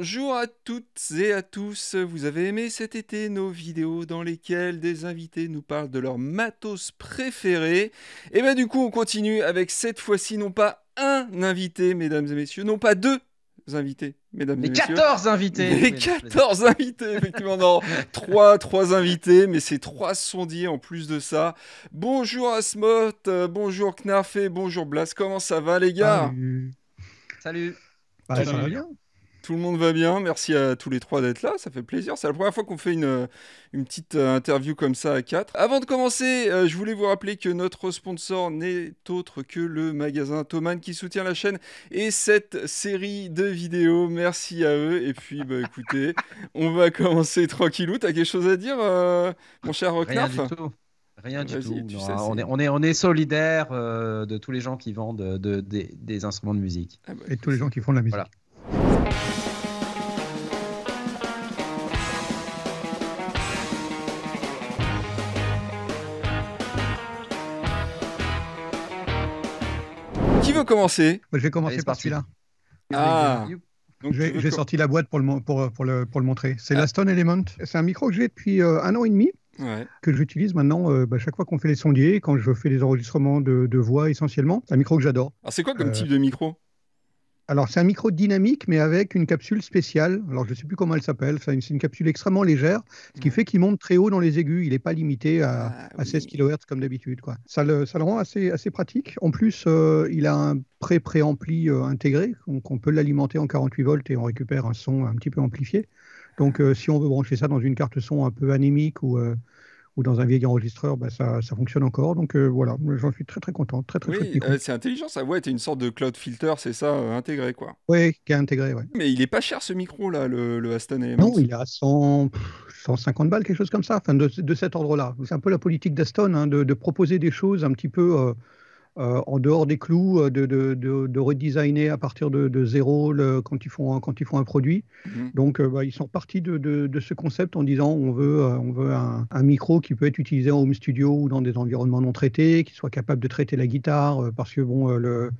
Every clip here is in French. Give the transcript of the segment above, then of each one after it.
Bonjour à toutes et à tous, vous avez aimé cet été nos vidéos dans lesquelles des invités nous parlent de leur matos préféré. Et eh bien du coup on continue avec cette fois-ci non pas un invité mesdames et messieurs, non pas deux invités, mesdames et messieurs. 14 invités Les 14 invités, effectivement. Non, 3, 3 invités, mais c'est 3 sondiers en plus de ça. Bonjour Asmoth, bonjour Knarfe, bonjour Blas, comment ça va les gars Salut Salut, bah, tout le monde va bien. Merci à tous les trois d'être là. Ça fait plaisir. C'est la première fois qu'on fait une, une, petite euh, interview comme ça à quatre. Avant de commencer, euh, je voulais vous rappeler que notre sponsor n'est autre que le magasin Thoman qui soutient la chaîne et cette série de vidéos. Merci à eux. Et puis, bah, écoutez, on va commencer tranquillou. T'as quelque chose à dire, euh, mon cher Rocknarf Rien du tout. rien du tout, on, est, on, est, solidaire de tous les gens qui vendent des, instruments de musique. Ah bah, et tous les gens qui font de la musique. Qui veut commencer Je vais commencer par celui-là. Euh, ah. J'ai sorti la boîte pour le, pour, pour le, pour le montrer. C'est ah. l'Aston Element. C'est un micro que j'ai depuis euh, un an et demi. que j'utilise maintenant euh, bah, chaque fois qu'on fait les sondiers, quand je fais des enregistrements de, voix essentiellement. C'est un micro que j'adore. Ah, c'est quoi comme type de micro alors c'est un micro dynamique, mais avec une capsule spéciale. Alors je ne sais plus comment elle s'appelle. C'est une, capsule extrêmement légère, ce qui fait qu'il monte très haut dans les aigus. Il n'est pas limité à, 16 ah kHz comme d'habitude. Ça le, rend assez, pratique. En plus, euh, il a un pré-préampli euh, intégré, donc on peut l'alimenter en 48 volts et on récupère un son un petit peu amplifié. Donc euh, si on veut brancher ça dans une carte son un peu anémique ou ou dans un vieil enregistreur, bah, ça, fonctionne encore. Donc euh, voilà, j'en suis très très content. Très, oui, euh, c'est intelligent ça. Ouais, être une sorte de cloud filter, c'est ça, euh, intégré quoi. Oui, qui est intégré, ouais. Mais il est pas cher ce micro là, le, Aston Non, il a 100, 150 balles, quelque chose comme ça, enfin, de, cet ordre-là. C'est un peu la politique d'Aston, hein, de, proposer des choses un petit peu euh, en dehors des clous, euh, de, de, redesigner à partir de, zéro quand, ils font un, produit. Mhm. Donc, euh, bah, ils sont partis de, ce concept en disant on veut, un, micro qui peut être utilisé en home studio ou dans des environnements non traités, qui soit capable de traiter la guitare, parce que bon, le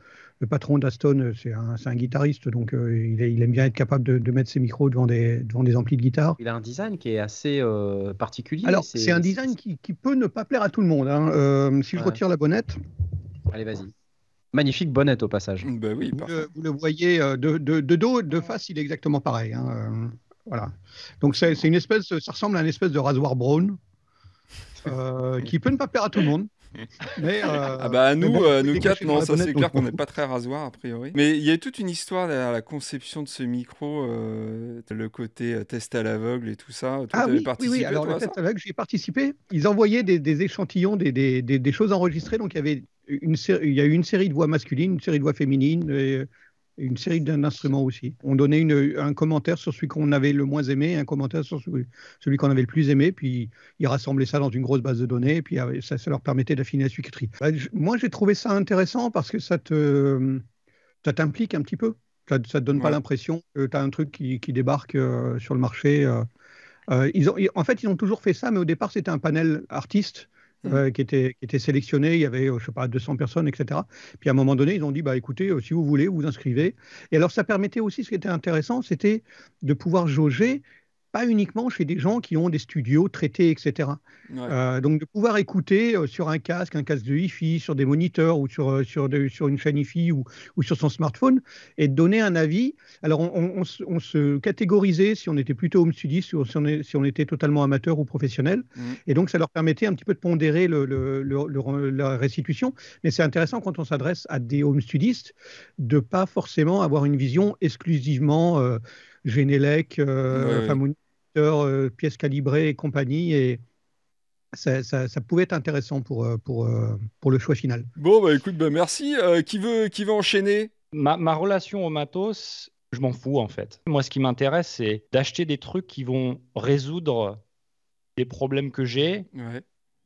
patron d'Aston, c'est un, guitariste, donc il, aime bien être capable de, mettre ses micros devant des, amplis de guitare. Il a un design qui est assez particulier. Alors, c'est un design qui, peut ne pas plaire à tout le monde. Hein. si je retire la bonnette, Allez, vas-y. Magnifique bonnette au passage. Bah oui, vous, le, voyez euh, de, dos, de face, il est exactement pareil. Hein, euh, voilà. Donc c'est une espèce, ça ressemble à une espèce de rasoir brown euh, qui peut ne pas plaire à tout le monde. Mais, ah bah à nous, nous quatre, non, ça c'est clair qu'on n'est pas très rasoir a priori. Mais il y a toute une histoire derrière la conception de ce micro, le côté test à l'aveugle et tout ça. ah oui, participé, oui, alors le test à l'aveugle, j'y ai participé. Ils envoyaient des, échantillons, des, choses enregistrées, donc il y avait il y a eu une série de voix masculines, une série de voix féminines et une série d'instruments aussi. On donnait un commentaire sur celui qu'on avait le moins aimé, un commentaire sur celui, qu'on avait le plus aimé, puis ils rassemblaient ça dans une grosse base de données, et puis euh, ça, leur permettait d'affiner la sucrerie. Bah, moi, j'ai trouvé ça intéressant parce que ça t'implique un petit peu. Ça ne te donne pas l'impression que tu as un truc qui, débarque euh, sur le marché. Euh, en fait, ils ont toujours fait ça, mais au départ, c'était un panel artiste Mmh. qui, étaient, qui sélectionnés. Il y avait, euh, je sais pas, 200 personnes, etc. Puis à un moment donné, ils ont dit, bah, écoutez, euh, si vous voulez, vous inscrivez. Et alors, ça permettait aussi, ce qui était intéressant, c'était de pouvoir jauger pas uniquement chez des gens qui ont des studios traités, etc. Euh, donc de pouvoir écouter euh, sur un casque, un casque de Hi-Fi, sur des moniteurs ou sur, euh, sur, sur, une chaîne Hi-Fi ou, ou, sur son smartphone et de donner un avis. Alors on, se, catégoriser catégorisait si on était plutôt home ou si on, si on était totalement amateur ou professionnel. Mm. Et donc ça leur permettait un petit peu de pondérer la restitution. Mais c'est intéressant quand on s'adresse à des home studistes de pas forcément avoir une vision exclusivement Genelec, euh, ouais, euh, pièces calibrées et compagnie. Et ça, pouvait être intéressant pour, euh, pour, euh, pour, le choix final. Bon, bah écoute, bah, merci. qui, veut, qui veut enchaîner ma, ma relation au matos, je m'en fous en fait. Moi, ce qui m'intéresse, c'est d'acheter des trucs qui vont résoudre des problèmes que j'ai.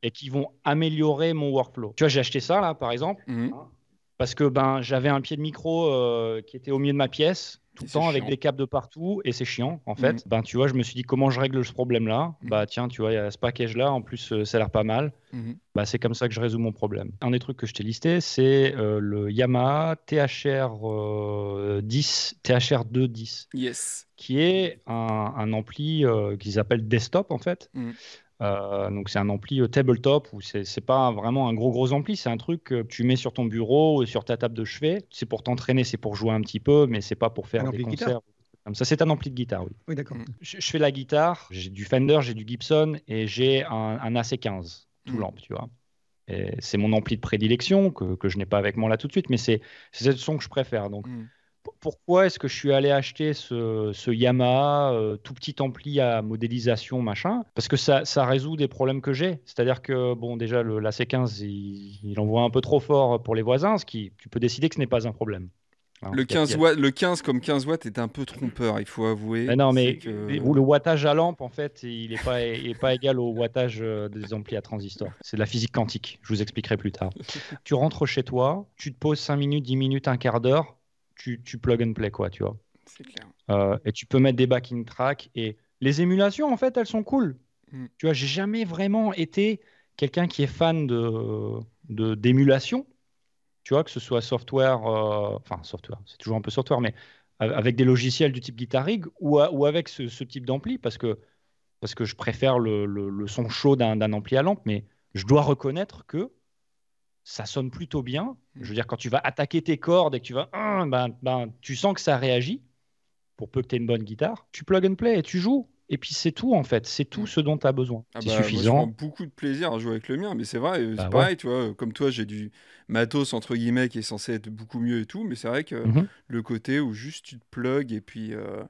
Et qui vont améliorer mon workflow. Tu vois, j'ai acheté ça là, par exemple. Mhm. Hein parce que ben, j'avais un pied de micro euh, qui était au milieu de ma pièce tout le temps avec des câbles de partout et c'est chiant en fait. Mm. Ben tu vois, je me suis dit comment je règle ce problème là mm. Bah tiens, tu vois, il y a ce package là en plus euh, ça a l'air pas mal. Mm-hmm. Bah, c'est comme ça que je résous mon problème. Un des trucs que je t'ai listé, c'est euh, le Yamaha THR 10 THR 210. Yes. Qui est un, un ampli qu'ils appellent desktop en fait. Mm. Euh, donc c'est un ampli euh, tabletop où c'est pas vraiment un gros gros ampli, c'est un truc que tu mets sur ton bureau ou sur ta table de chevet. C'est pour t'entraîner, c'est pour jouer un petit peu, mais c'est pas pour faire des concerts. ça, c'est un ampli de guitare, oui. d'accord. Mm. Je, fais la guitare, j'ai du Fender, j'ai du Gibson et j'ai un, AC15 tout mm. lampe, tu vois. C'est mon ampli de prédilection que, je n'ai pas avec moi là tout de suite, mais c'est cette son que je préfère. Donc mm pourquoi est-ce que je suis allé acheter ce, Yamaha euh, tout petit ampli à modélisation machin Parce que ça, résout des problèmes que j'ai. C'est-à-dire que, bon, déjà, le, la C15, il, envoie un peu trop fort pour les voisins, ce qui, tu peux décider que ce n'est pas un problème. Hein, le, 15 comme 15 watts est un peu trompeur, il faut avouer. non, mais que... le wattage à lampe, en fait, il n'est pas, pas égal au wattage euh, des amplis à transistor. C'est de la physique quantique, je vous expliquerai plus tard. tu rentres chez toi, tu te poses 5 minutes, 10 minutes, un quart d'heure, tu, tu, plug and play, quoi, tu vois. C'est clair. Euh, et tu peux mettre des backing tracks. Et les émulations, en fait, elles sont cool. Mm. Tu vois, j'ai jamais vraiment été quelqu'un qui est fan de, de d'émulation. Tu vois, que ce soit software, euh, enfin, software, c'est toujours un peu software, mais avec des logiciels du type Guitar Rig ou, ou avec ce, type d'ampli, parce que, parce que je préfère le, le, le son chaud d'un, d'un ampli à lampe, mais je dois reconnaître que ça sonne plutôt bien. Mm. Je veux dire, quand tu vas attaquer tes cordes et que tu vas, ah, ben, ben, tu sens que ça réagit, pour peu que tu une bonne guitare, tu plug and play et tu joues. Et puis c'est tout en fait, c'est tout mm. ce dont tu as besoin. Ah c'est bah, suffisant. beaucoup de plaisir à jouer avec le mien, mais c'est vrai, c'est bah pareil, tu vois, comme toi, j'ai du matos entre guillemets qui est censé être beaucoup mieux et tout, mais c'est vrai que mm-hmm. le côté où juste tu te plugs et puis. Euh,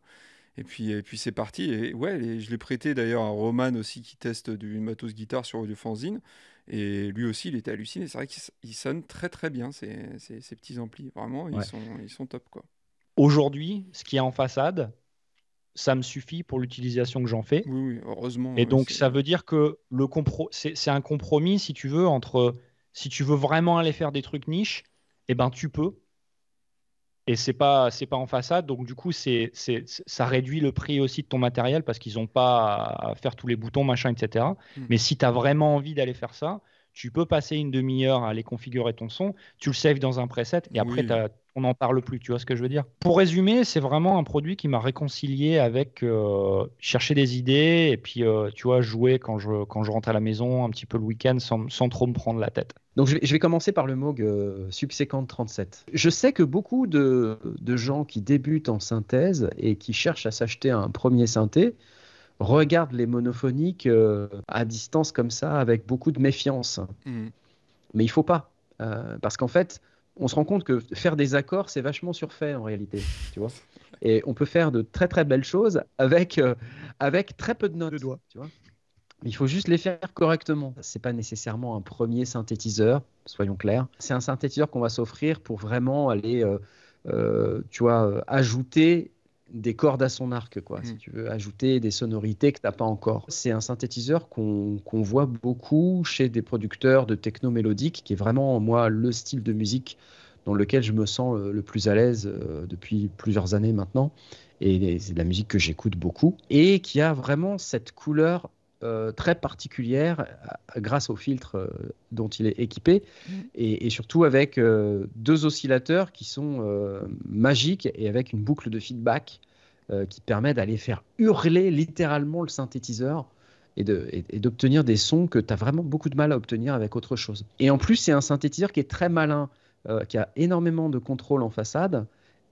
et puis, et puis c'est parti. Et ouais, je l'ai prêté d'ailleurs à Roman aussi qui teste du matos guitare sur le Fanzine. Et lui aussi, il était halluciné. C'est vrai qu'il sonne très très bien, ces, ces, petits amplis. Vraiment, ils, sont, ils sont top. quoi. Aujourd'hui, ce qui est en façade, ça me suffit pour l'utilisation que j'en fais. Oui, heureusement. Et donc, ça veut dire que le compro... c'est un compromis, si tu veux, entre si tu veux vraiment aller faire des trucs niches, et eh ben, tu peux et c'est pas c'est pas en façade donc du coup c'est ça réduit le prix aussi de ton matériel parce qu'ils n'ont pas à faire tous les boutons machin etc hmm. mais si tu as vraiment envie d'aller faire ça tu peux passer une demi-heure à aller configurer ton son, tu le saves dans un preset et après on n'en parle plus, tu vois ce que je veux dire Pour résumer, c'est vraiment un produit qui m'a réconcilié avec euh, chercher des idées et puis euh, tu vois jouer quand je, quand je rentre à la maison un petit peu le week-end sans, trop me prendre la tête. Donc je vais, commencer par le Moog Subsequent 37. Je sais que beaucoup de, de gens qui débutent en synthèse et qui cherchent à s'acheter un premier synthé, regarde les monophoniques euh, à distance comme ça, avec beaucoup de méfiance. Mm. Mais il faut pas, euh, parce qu'en fait, on se rend compte que faire des accords, c'est vachement surfait en réalité, tu vois. Et on peut faire de très très belles choses avec, euh, avec très peu de notes, de doigts. tu Il faut juste les faire correctement. Ce n'est pas nécessairement un premier synthétiseur, soyons clairs. C'est un synthétiseur qu'on va s'offrir pour vraiment aller, tu vois, ajouter des cordes à son arc, quoi, si mm. tu veux ajouter des sonorités que tu n'as pas encore. C'est un synthétiseur qu'on voit beaucoup chez des producteurs de techno mélodique, qui est vraiment, moi, le style de musique dans lequel je me sens le, plus à l'aise euh, depuis plusieurs années maintenant. Et c'est de la musique que j'écoute beaucoup, et qui a vraiment cette couleur euh, très particulière euh, grâce au filtre euh, dont il est équipé mm. et, surtout avec deux oscillateurs qui sont magiques et avec une boucle de feedback qui permet d'aller faire hurler littéralement le synthétiseur et d'obtenir de, des sons que tu as vraiment beaucoup de mal à obtenir avec autre chose. Et en plus, c'est un synthétiseur qui est très malin, qui a énormément de contrôle en façade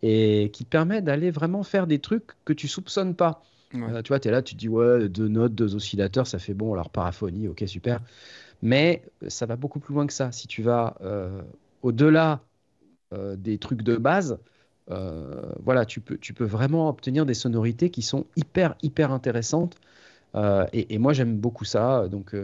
et qui permet d'aller vraiment faire des trucs que tu soupçonnes pas. Ouais. Euh, tu vois, tu es là, tu te dis, ouais, deux notes, deux oscillateurs, ça fait bon, alors paraphonie, ok, super. Mais euh, ça va beaucoup plus loin que ça. Si tu vas euh, au-delà des trucs de base, voilà, tu peux, tu peux vraiment obtenir des sonorités qui sont hyper, hyper intéressantes. Et, moi, j'aime beaucoup ça. Donc,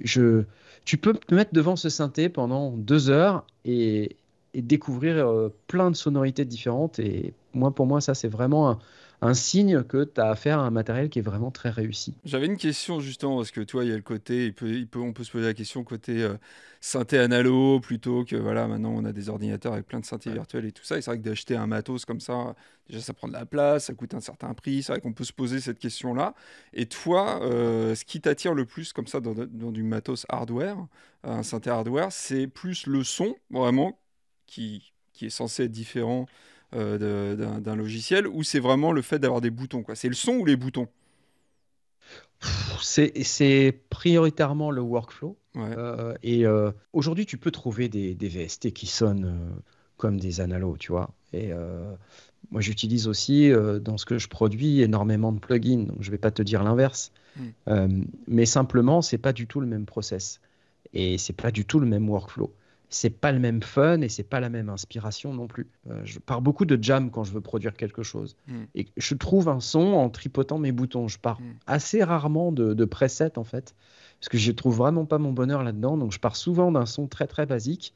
je, tu peux te mettre devant ce synthé pendant deux heures et, et découvrir plein de sonorités différentes. Et moi, pour moi, ça, c'est vraiment un un signe que tu as affaire à un matériel qui est vraiment très réussi. J'avais une question justement, parce que toi, il y a le côté, il peut, on peut se poser la question côté euh, synthé analo, plutôt que voilà, maintenant on a des ordinateurs avec plein de synthés virtuels et tout ça. Et c'est vrai que d'acheter un matos comme ça, déjà ça prend de la place, ça coûte un certain prix. C'est vrai qu'on peut se poser cette question-là. Et toi, euh, ce qui t'attire le plus comme ça dans, du matos hardware, un synthé hardware, c'est plus le son vraiment qui, qui est censé être différent euh, d'un logiciel ou c'est vraiment le fait d'avoir des boutons quoi C'est le son ou les boutons c'est prioritairement le workflow. Euh, et euh, aujourd'hui, tu peux trouver des, VST qui sonnent comme des analogues, tu vois. Et moi, j'utilise aussi dans ce que je produis énormément de plugins. Donc, je ne vais pas te dire l'inverse, hmm. mais simplement, c'est pas du tout le même process et c'est pas du tout le même workflow c'est pas le même fun et c'est pas la même inspiration non plus. Euh, je pars beaucoup de jam quand je veux produire quelque chose. Hmm. Et je trouve un son en tripotant mes boutons. Je pars hmm. assez rarement de, presets en fait, parce que je trouve vraiment pas mon bonheur là-dedans. Donc je pars souvent d'un son très très basique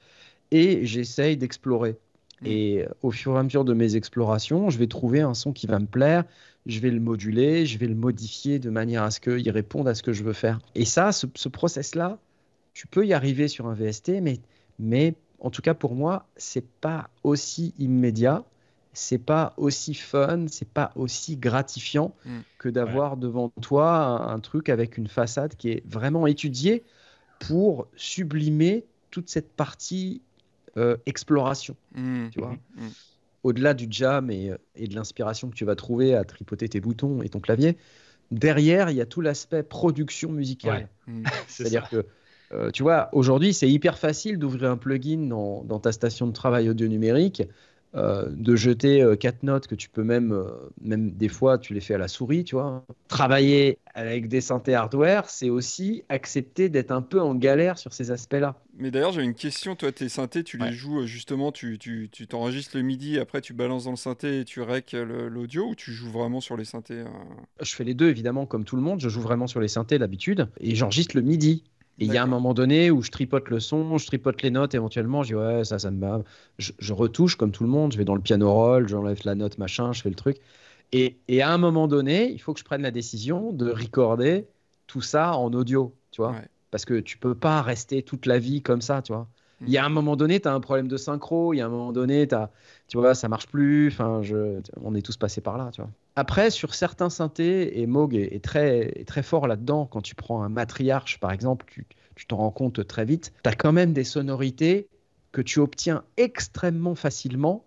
et j'essaye d'explorer. Hmm. Et euh, au fur et à mesure de mes explorations, je vais trouver un son qui va me plaire, je vais le moduler, je vais le modifier de manière à ce qu'il réponde à ce que je veux faire. Et ça, ce, ce process-là, tu peux y arriver sur un VST, mais mais en tout cas, pour moi, c'est pas aussi immédiat, c'est pas aussi fun, c'est pas aussi gratifiant mm. que d'avoir devant toi un, truc avec une façade qui est vraiment étudiée pour sublimer toute cette partie euh, exploration. Mm. Mm. Au-delà du jam euh, et, de l'inspiration que tu vas trouver à tripoter tes boutons et ton clavier, derrière, il y a tout l'aspect production musicale. C'est-à-dire que euh, tu vois, aujourd'hui, c'est hyper facile d'ouvrir un plugin dans, ta station de travail audio numérique, euh, de jeter euh, quatre notes que tu peux même, même des fois, tu les fais à la souris, tu vois. Travailler avec des synthés hardware, c'est aussi accepter d'être un peu en galère sur ces aspects-là. Mais d'ailleurs, j'ai une question. Toi, tes synthés, tu les joues justement, tu t'enregistres le midi, après tu balances dans le synthé et tu rec l'audio ou tu joues vraiment sur les synthés Je fais les deux, évidemment, comme tout le monde. Je joue vraiment sur les synthés d'habitude et j'enregistre le midi. Et il y a un moment donné où je tripote le son, je tripote les notes éventuellement, je dis ouais, ça, ça me va. Je, retouche comme tout le monde, je vais dans le piano roll, j'enlève la note, machin, je fais le truc. Et, à un moment donné, il faut que je prenne la décision de recorder tout ça en audio, tu vois. Parce que tu peux pas rester toute la vie comme ça, tu vois. Il y a hmm. un moment donné, tu as un problème de synchro, il y a un moment donné, as, tu vois, ça marche plus, enfin, on est tous passés par là, tu vois. Après, sur certains synthés, et Moog est, très, très fort là-dedans, quand tu prends un matriarche par exemple, tu, tu t'en rends compte très vite, tu as quand même des sonorités que tu obtiens extrêmement facilement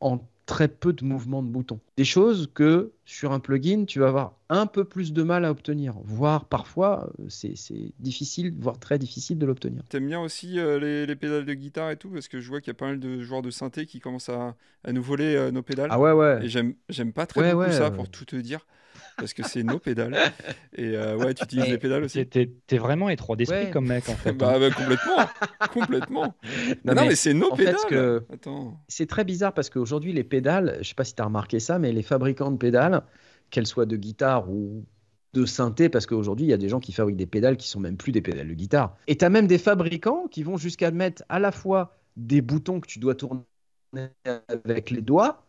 en très peu de mouvements de boutons. Des choses que sur un plugin, tu vas avoir un peu plus de mal à obtenir, voire parfois euh, c'est difficile, voire très difficile de l'obtenir. T'aimes bien aussi euh, les, pédales de guitare et tout, parce que je vois qu'il y a pas mal de joueurs de synthé qui commencent à, nous voler euh, nos pédales. Ah ouais, ouais. Et j'aime pas très beaucoup ça, pour tout te dire parce que c'est nos pédales. Et euh, ouais, tu utilises les pédales aussi. T'es, vraiment étroit d'esprit comme mec en fait. Bah, hein. bah, complètement, complètement. Non, mais, c'est nos pédales. Attends. C'est très bizarre parce qu'aujourd'hui les pédales, je sais pas si tu as remarqué ça, mais les fabricants de pédales, qu'elles soient de guitare ou de synthé, parce qu'aujourd'hui, il y a des gens qui fabriquent des pédales qui sont même plus des pédales de guitare. Et tu as même des fabricants qui vont jusqu'à mettre à la fois des boutons que tu dois tourner avec les doigts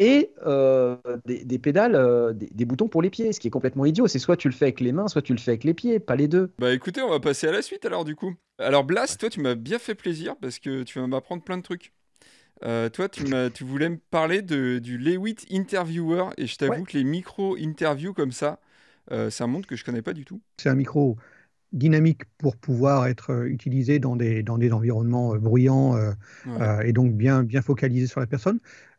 et euh, des, pédales, euh, des, boutons pour les pieds, ce qui est complètement idiot. C'est soit tu le fais avec les mains, soit tu le fais avec les pieds, pas les deux. Bah écoutez, on va passer à la suite alors du coup. Alors Blast, toi tu m'as bien fait plaisir parce que tu vas m'apprendre plein de trucs. Euh, toi, tu, voulais me parler de, du Lewitt Interviewer et je t'avoue que les micro-interviews comme ça, c'est un monde que je connais pas du tout. C'est un micro dynamique pour pouvoir être utilisé dans des, dans des environnements bruyants et donc bien, bien focalisé sur la personne.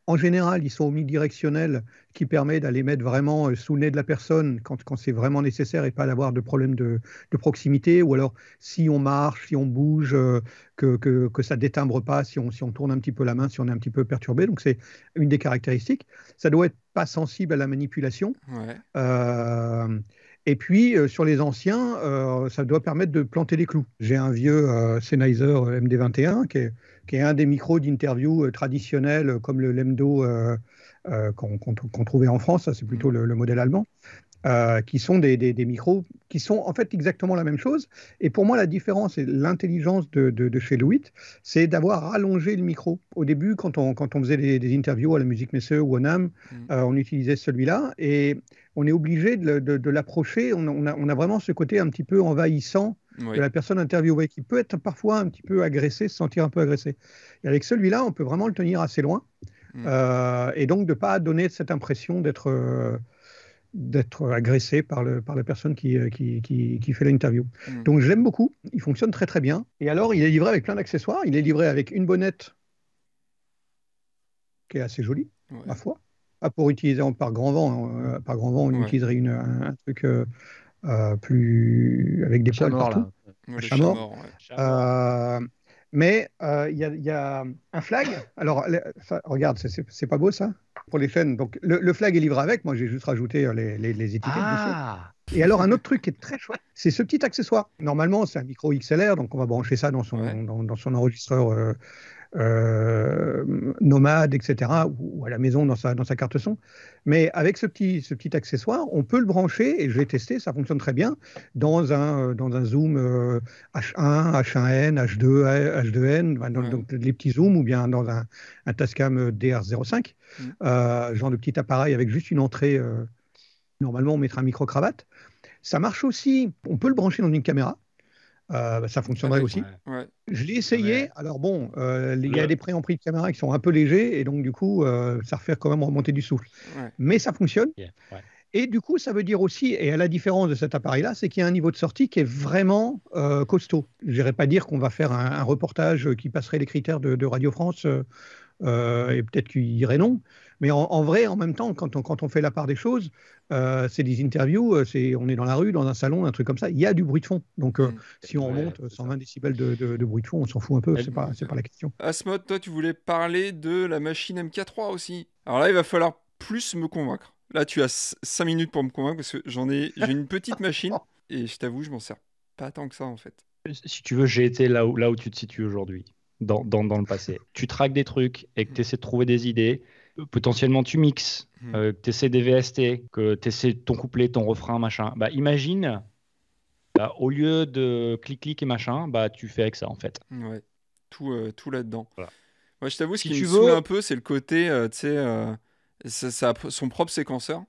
En général, ils sont omnidirectionnels, qui permet d'aller mettre vraiment euh, sous le nez de la personne quand, quand c'est vraiment nécessaire et pas d'avoir de problème de, proximité. Ou alors, si on marche, si on bouge, euh, que, ça ne détimbre pas, si on, si on tourne un petit peu la main, si on est un petit peu perturbé. Donc, c'est une des caractéristiques. Ça doit être pas sensible à la manipulation. Ouais. Euh, et puis, euh, sur les anciens, euh, ça doit permettre de planter les clous. J'ai un vieux euh, Sennheiser MD21 qui est, un des micros d'interview traditionnels comme le Lemdo qu'on trouvait en France. c'est plutôt le, modèle allemand. Euh, qui sont des, micros qui sont en fait exactement la même chose. Et pour moi, la différence et l'intelligence de, chez Louis, c'est d'avoir rallongé le micro. Au début, quand on, quand on faisait des, interviews à la musique Messe ou Onam, mm. euh, on utilisait celui-là et on est obligé de, l'approcher. On, a, vraiment ce côté un petit peu envahissant de la personne interviewée qui peut être parfois un petit peu agressée, se sentir un peu agressée. Et avec celui-là, on peut vraiment le tenir assez loin. Mm. Euh, et donc de ne pas donner cette impression d'être d'être agressé par, le, par la personne qui, euh, qui, qui, qui fait l'interview. Hmm. Donc je l'aime beaucoup, il fonctionne très très bien. Et alors, il est livré avec plein d'accessoires, il est livré avec une bonnette qui est assez jolie, à ma foi. Ah, pour utiliser en, par grand vent, euh, par grand vent, on utiliserait une, un, truc euh, plus avec des poils partout. Là. Mais euh, il y, a un flag. Alors, regarde, c'est pas beau ça Pour les fans. Donc, le, flag est livré avec. Moi, j'ai juste rajouté euh, les, étiquettes. Ah. et alors, un autre truc qui est très chouette, c'est ce petit accessoire. Normalement, c'est un micro XLR, donc on va brancher ça dans son, enregistreur euh, euh, nomade, etc., ou, à la maison dans sa, dans sa carte son. Mais avec ce petit, ce petit accessoire, on peut le brancher, et j'ai testé, ça fonctionne très bien, dans un, euh, dans un zoom H1, H1N, H2, H2N, donc les petits zooms, ou bien dans un, Tascam DR05, mm. euh, genre de petit appareil avec juste une entrée. normalement, on mettra un micro-cravate. Ça marche aussi, on peut le brancher dans une caméra. Euh, bah, ça fonctionnerait aussi. Ouais. Je l'ai essayé. Alors bon, il y a des prêts en prix de caméra qui sont un peu légers et donc du coup, euh, ça refait quand même remonter du souffle. Mais ça fonctionne. Et du coup, ça veut dire aussi, et à la différence de cet appareil-là, c'est qu'il y a un niveau de sortie qui est vraiment euh, costaud. Je pas dire qu'on va faire un, reportage qui passerait les critères de, de Radio France, et peut-être qu'il irait non. Mais en, vrai, en même temps, quand on, quand on fait la part des choses, euh, c'est des interviews, euh, c'est on est dans la rue, dans un salon, un truc comme ça, il y a du bruit de fond. Donc euh, si on remonte monte 120 décibels de, de, bruit de fond, on s'en fout un peu, c'est pas, pas la question. Asmod, toi, tu voulais parler de la machine MK3 aussi. Alors là, il va falloir plus me convaincre. Là, tu as 5 minutes pour me convaincre parce que j'en ai, j'ai une petite machine et je t'avoue, je m'en sers pas tant que ça en fait. Si tu veux, j'ai été là où, là où tu te situes aujourd'hui, dans, dans, dans, le passé. tu traques des trucs et que mmh. tu essaies de trouver des idées potentiellement tu mixes, hmm. euh, que tu essaies des VST, que tu essaies ton couplet, ton refrain, machin. Bah, imagine, bah, au lieu de clic-clic et machin, bah, tu fais avec ça en fait. Ouais, tout, euh, là-dedans. Moi, je t'avoue, ce qui tu me veux... un peu, c'est le côté, euh, tu sais, son propre séquenceur.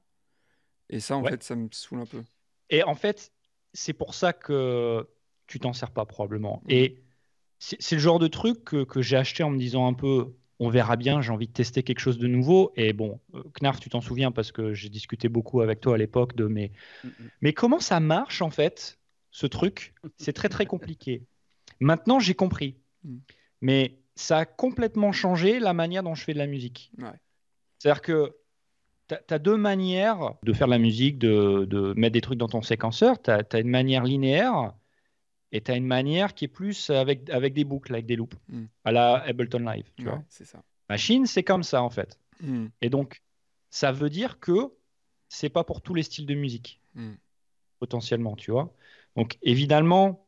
Et ça, en fait, ça me saoule un peu. Et en fait, c'est pour ça que tu t'en sers pas probablement. Hmm. Et c'est le genre de truc que j'ai acheté en me disant un peu on verra bien, j'ai envie de tester quelque chose de nouveau. Et bon, euh, Knarf, tu t'en souviens parce que j'ai discuté beaucoup avec toi à l'époque de mais, mais comment ça marche en fait, ce truc C'est très très compliqué. Maintenant, j'ai compris. Mm. Mais ça a complètement changé la manière dont je fais de la musique. C'est-à-dire que tu as, deux manières de faire de la musique, de, de mettre des trucs dans ton séquenceur. Tu as, as, une manière linéaire et tu as une manière qui est plus avec, avec des boucles, avec des loops, hmm. à la Ableton Live. Tu vois c'est ça. Machine, c'est comme ça en fait. Hmm. Et donc, ça veut dire que c'est pas pour tous les styles de musique, hmm. potentiellement, tu vois. Donc, évidemment,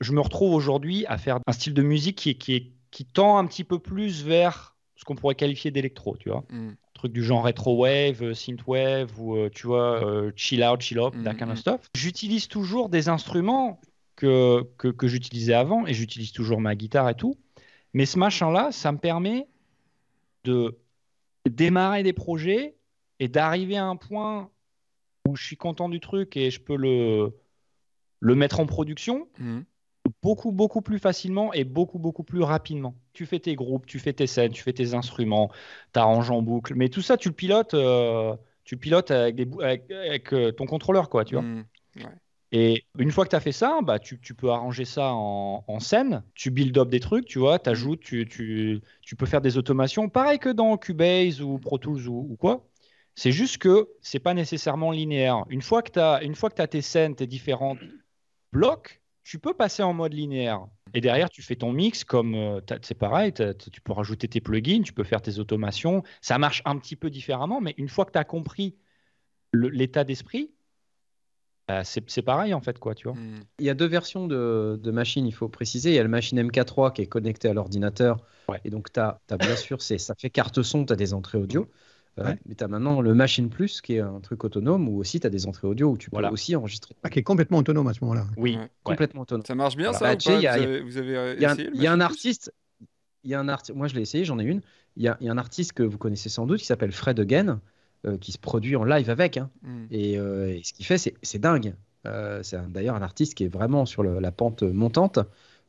je, me retrouve aujourd'hui à faire un style de musique qui, qui, est, qui tend un petit peu plus vers ce qu'on pourrait qualifier d'électro, tu vois. Un truc du genre rétro wave, euh, synth wave, ou euh, tu vois, euh, chill out, chill up, that kind of stuff. J'utilise toujours des instruments que, j'utilisais avant, et j'utilise toujours ma guitare et tout. Mais ce machin-là, ça me permet de démarrer des projets et d'arriver à un point où je suis content du truc et je peux le, le mettre en production mhm. beaucoup, beaucoup plus facilement et beaucoup, beaucoup plus rapidement. Tu fais tes groupes, tu fais tes scènes, tu fais tes instruments, tu arranges en boucle, mais tout ça, tu le pilotes, euh, tu pilotes avec, avec, euh, ton contrôleur, quoi, tu vois. Mhm. Ouais. Et une fois que tu as fait ça, bah, tu, peux arranger ça en, scène, tu build up des trucs, tu vois, tu, ajoutes, tu, peux faire des automations, pareil que dans Cubase ou Pro Tools ou, quoi. C'est juste que c'est pas nécessairement linéaire. Une fois que tu as, une fois que as tes scènes, tes différents blocs, tu peux passer en mode linéaire. Et derrière, tu fais ton mix comme euh, c'est pareil, tu peux rajouter tes plugins, tu peux faire tes automations. Ça marche un petit peu différemment, mais une fois que tu as compris l'état d'esprit, bah, c'est pareil en fait quoi tu vois. Hmm. Il y a deux versions de, machines il faut préciser. Il y a la machine MK3 qui est connectée à l'ordinateur et donc tu as, bien sûr ça fait carte son, tu as des entrées audio. Euh, mais tu as maintenant le Machine Plus qui est un truc autonome où aussi tu as des entrées audio où tu peux aussi enregistrer. Ah, qui est complètement autonome à ce moment-là. Oui, complètement autonome. Ça marche bien ça vous, avez, euh, Il y a un artiste, il y a un moi je l'ai essayé, j'en ai une. Il y, a, il y, a un artiste que vous connaissez sans doute qui s'appelle Fred Again, euh, qui se produit en live avec. Hein. Mm. Euh, et, ce qu'il fait, c'est dingue. Euh, c'est d'ailleurs un artiste qui est vraiment sur la pente montante,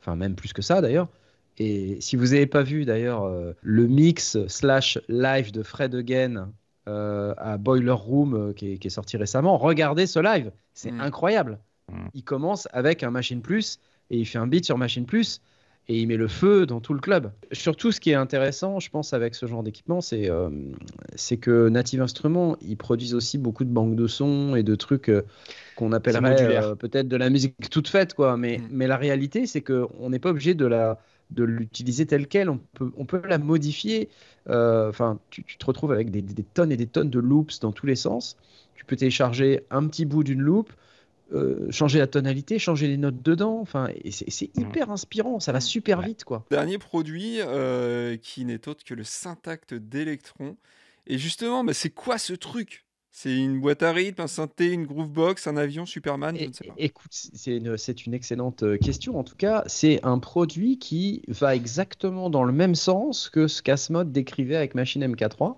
enfin même plus que ça d'ailleurs. Et si vous n'avez pas vu d'ailleurs le mix slash live de Fred Again à Boiler Room qui, est, sorti récemment, regardez ce live, c'est mm. incroyable. Mm. Il commence avec un Machine Plus et il fait un beat sur Machine Plus et il met le feu dans tout le club. Surtout, ce qui est intéressant, je pense, avec ce genre d'équipement, c'est euh, que Native Instruments, ils produisent aussi beaucoup de banques de sons et de trucs euh, qu'on appellerait euh, peut-être de la musique toute faite, quoi. Mais, mm. mais la réalité, c'est qu'on n'est pas obligé de la de l'utiliser telle quel. on peut, on peut la modifier. Enfin, tu, te retrouves avec des, des, tonnes et des tonnes de loops dans tous les sens. Tu peux télécharger un petit bout d'une loop, euh, changer la tonalité, changer les notes dedans. Enfin, c'est hyper inspirant, ça va super vite, quoi. Dernier produit euh, qui n'est autre que le Syntact d'Electron. Et justement, c'est quoi ce truc c'est une boîte à rythme, un synthé, une groovebox, un avion, Superman, je ne sais pas. Écoute, c'est une, une, excellente euh, question. En tout cas, c'est un produit qui va exactement dans le même sens que ce qu'Asmod décrivait avec Machine MK3.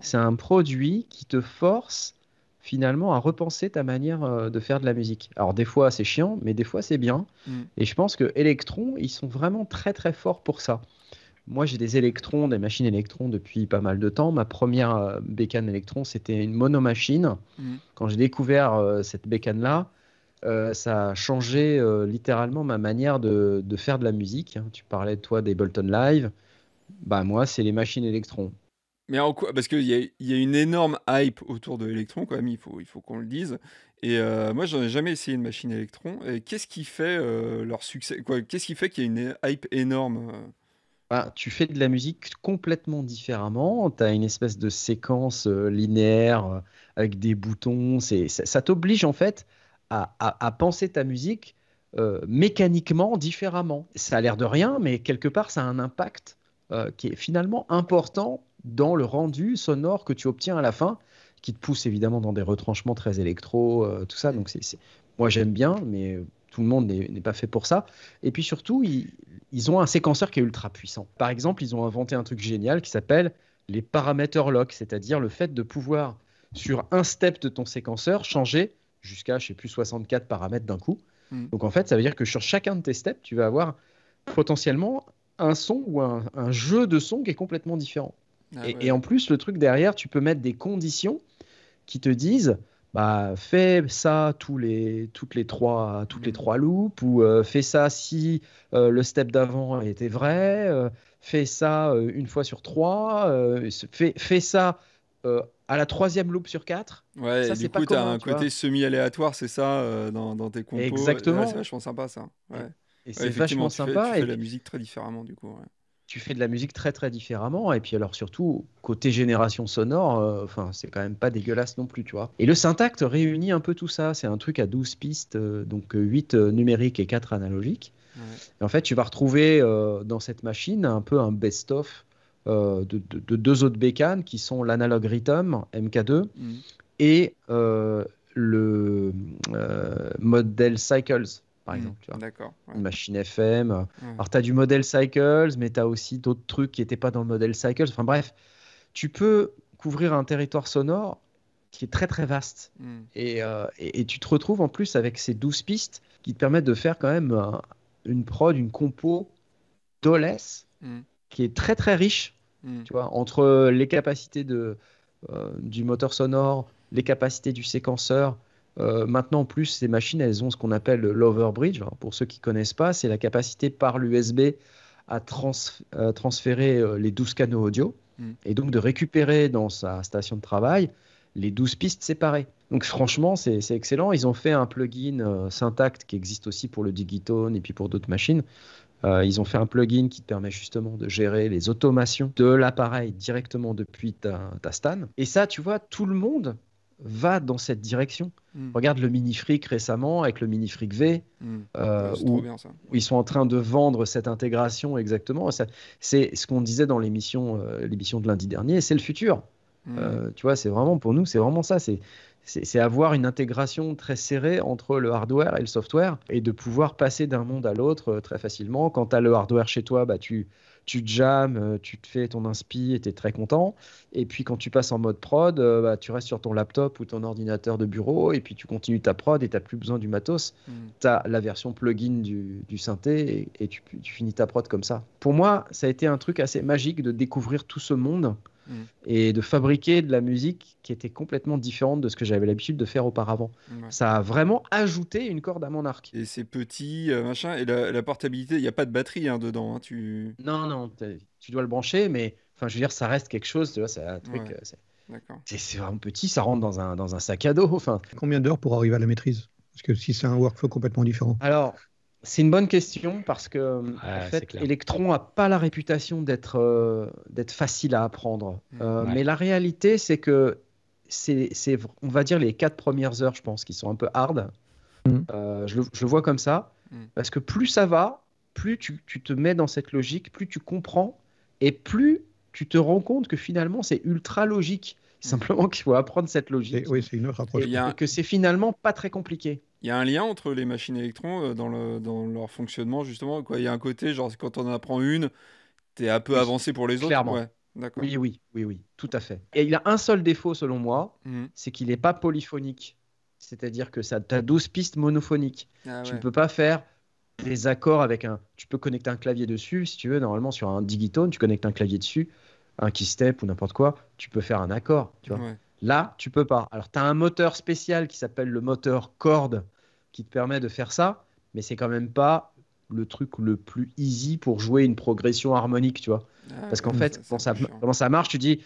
C'est un produit qui te force finalement à repenser ta manière euh, de faire de la musique. Alors des fois c'est chiant, mais des fois c'est bien. Mm. Et je pense que Electron, ils sont vraiment très très forts pour ça. Moi j'ai des électrons, des machines électrons depuis pas mal de temps. Ma première euh, bécane électron c'était une monomachine. machine. Mm. Quand j'ai découvert euh, cette bécane là, ça a changé littéralement ma manière de, faire de la musique. Hein. Tu parlais toi des Bolton Live. Bah moi c'est les machines électrons. Mais quoi Parce qu'il y, a, une énorme hype autour de Electron, quand même, il faut, il faut qu'on le dise. Et euh, moi, j'en ai jamais essayé une machine Electron. qu'est-ce qui fait euh, leur succès Qu'est-ce qui fait qu'il y a une hype énorme euh? bah, tu fais de la musique complètement différemment. Tu as une espèce de séquence linéaire avec des boutons. ça, t'oblige en fait à, à penser ta musique mécaniquement différemment. Ça a l'air de rien, mais quelque part, ça a un impact qui est finalement important dans le rendu sonore que tu obtiens à la fin, qui te pousse évidemment dans des retranchements très électro, euh, tout ça. Donc moi j'aime bien, mais tout le monde n'est pas fait pour ça. Et puis surtout, ils, ont un séquenceur qui est ultra puissant. Par exemple, ils ont inventé un truc génial qui s'appelle les paramètres lock, c'est-à-dire le fait de pouvoir, sur un step de ton séquenceur, changer jusqu'à, je sais plus, 64 paramètres d'un coup. Hmm. Donc en fait, ça veut dire que sur chacun de tes steps, tu vas avoir potentiellement un son ou un, un jeu de son qui est complètement différent. Ah et, en plus, le truc derrière, tu peux mettre des conditions qui te disent bah, fais ça tous les, toutes, les trois, toutes les mm. trois loops, ou euh, fais ça si euh, le step d'avant était vrai, euh, fais ça une fois sur trois, fais, fais, ça à la troisième loupe sur quatre. Ouais, ça, du coup, tu as un côté semi-aléatoire, c'est ça, dans, tes compos. Exactement. c'est vachement sympa ça. Et c'est vachement sympa. tu fais la musique très différemment du coup tu fais de la musique très très différemment. Et puis alors surtout, côté génération sonore, euh, enfin c'est quand même pas dégueulasse non plus, tu vois. Et le syntacte réunit un peu tout ça. C'est un truc à 12 pistes, euh, donc 8 euh, numériques et 4 analogiques. Et en fait, tu vas retrouver dans cette machine un peu un best-of de, deux autres bécanes qui sont l'Analog rhythm MK2 mm. et le modèle Cycles par hmm. exemple. D'accord. Une machine FM. Hmm. Alors, tu as du modèle Cycles, mais tu as aussi d'autres trucs qui n'étaient pas dans le modèle Cycles. Enfin, bref, tu peux couvrir un territoire sonore qui est très très vaste. Hmm. Euh, et, et, tu te retrouves en plus avec ces 12 pistes qui te permettent de faire quand même euh, une prod, une compo d'OLS qui est très très riche. entre les capacités de, euh, du moteur sonore, les capacités du séquenceur, euh, maintenant, en plus, ces machines, elles ont ce qu'on appelle l'overbridge. Pour ceux qui ne connaissent pas, c'est la capacité par l'USB à euh, transférer euh, les 12 canaux audio hmm. et donc de récupérer dans sa station de travail les 12 pistes séparées. Donc franchement, c'est excellent. Ils ont fait un plugin euh, Syntact qui existe aussi pour le Digitone et puis pour d'autres machines. ils ont fait un plugin qui te permet justement de gérer les automations de l'appareil directement depuis ta, ta, stan. Et ça, tu vois, tout le monde va dans cette direction. Hmm. Regarde le mini fric récemment avec le mini fric V, hmm. euh, où, ils sont en train de vendre cette intégration exactement. C'est ce qu'on disait dans l'émission, euh, l'émission de lundi dernier. C'est le futur. Hmm. Euh, tu vois, c'est vraiment pour nous, c'est vraiment ça. C'est c'est avoir une intégration très serrée entre le hardware et le software et de pouvoir passer d'un monde à l'autre euh, très facilement. Quand tu as le hardware chez toi, bah, tu, tu euh, tu te fais ton inspi et tu es très content. Et puis quand tu passes en mode prod, euh, bah, tu restes sur ton laptop ou ton ordinateur de bureau et puis tu continues ta prod et tu n'as plus besoin du matos. Mm. Tu as la version plugin du, du synthé et, tu, tu, finis ta prod comme ça. Pour moi, ça a été un truc assez magique de découvrir tout ce monde Mm. et de fabriquer de la musique qui était complètement différente de ce que j'avais l'habitude de faire auparavant. Ça a vraiment ajouté une corde à mon arc. Et c'est petit, euh, machin, et la, portabilité, il n'y a pas de batterie hein, dedans. Hein, tu... Non, non, tu dois le brancher, mais enfin, je veux dire, ça reste quelque chose, tu vois, c'est truc. Euh, c'est vraiment petit, ça rentre dans un, dans un sac à dos. Enfin. Combien d'heures pour arriver à la maîtrise Parce que si c'est un workflow complètement différent. Alors, c'est une bonne question parce que euh, en Electron n'a pas la réputation d'être euh, facile à apprendre. Mm. Euh, mais la réalité, c'est que c'est, on va dire, les quatre premières heures, je pense, qui sont un peu hard. Mm. je, le, vois comme ça. Mm. Parce que plus ça va, plus tu, te mets dans cette logique, plus tu comprends et plus tu te rends compte que finalement, c'est ultra logique. Simplement qu'il faut apprendre cette logique. oui, c'est une et que c'est finalement pas très compliqué il y a un lien entre les machines électrons euh, dans, le, dans leur fonctionnement, justement. Quoi. Il y a un côté, genre, quand on en apprend une, tu es un peu avancé pour les autres. Ouais. Oui, oui, oui, oui, tout à fait. Et il a un seul défaut, selon moi, mmh. c'est qu'il n'est pas polyphonique. C'est-à-dire que ça, as 12 pistes monophoniques. Ah tu ne peux pas faire des accords avec un. Tu peux connecter un clavier dessus, si tu veux. Normalement, sur un digitone, tu connectes un clavier dessus, un keystep ou n'importe quoi. Tu peux faire un accord, tu vois. Là, tu peux pas. Alors, tu as un moteur spécial qui s'appelle le moteur corde qui te permet de faire ça, mais c'est quand même pas le truc le plus easy pour jouer une progression harmonique, tu vois. Ah Parce qu'en fait, comment ça marche, tu dis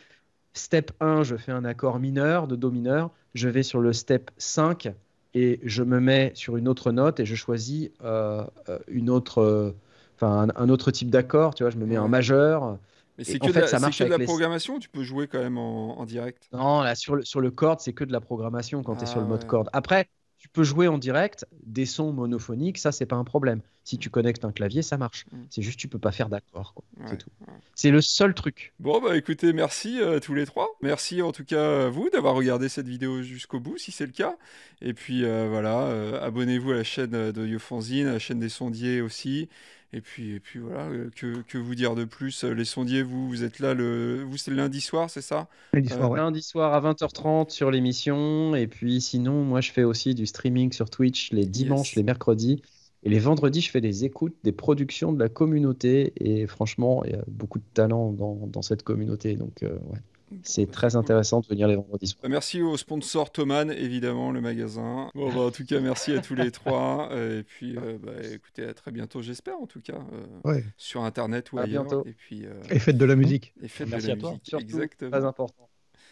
step 1, je fais un accord mineur de do mineur, je vais sur le step 5 et je me mets sur une autre note et je choisis euh, euh, une autre, euh, un, autre type d'accord, tu vois, je me mets en majeur. Mais c'est que, fait, ça de la programmation tu peux jouer quand même en, direct Non, là, sur le, sur corde, c'est que de la programmation quand tu es sur le ah mode corde. Après, tu peux jouer en direct des sons monophoniques, ça, c'est pas un problème. Si tu connectes un clavier, ça marche. Mm. C'est juste que tu peux pas faire d'accord. c'est tout. C'est le seul truc. Bon, bah écoutez, merci à euh, tous les trois. Merci en tout cas à vous d'avoir regardé cette vidéo jusqu'au bout, si c'est le cas. Et puis euh, voilà, euh, abonnez-vous à la chaîne de Yofanzine, à la chaîne des sondiers aussi. Et puis, et puis voilà, euh, que, que, vous dire de plus Les sondiers, vous, vous êtes là, le, vous c'est le lundi soir, c'est ça lundi soir, euh, lundi soir, à 20h30 sur l'émission. Et puis sinon, moi je fais aussi du streaming sur Twitch les dimanches, les mercredis. Et les vendredis, je fais des écoutes des productions de la communauté. Et franchement, il y a beaucoup de talent dans, dans cette communauté. Donc, euh, ouais. C'est très intéressant de venir les vendredis Merci au sponsor Thoman, évidemment, le magasin. Bon, bah, en tout cas, merci à tous les trois. Et puis, euh, bah, écoutez, à très bientôt, j'espère, en tout cas, euh, sur Internet ou ailleurs. Et, puis, euh, faites de la musique. merci à toi. Surtout, important.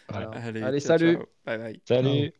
Allez, salut. Bye bye. Salut.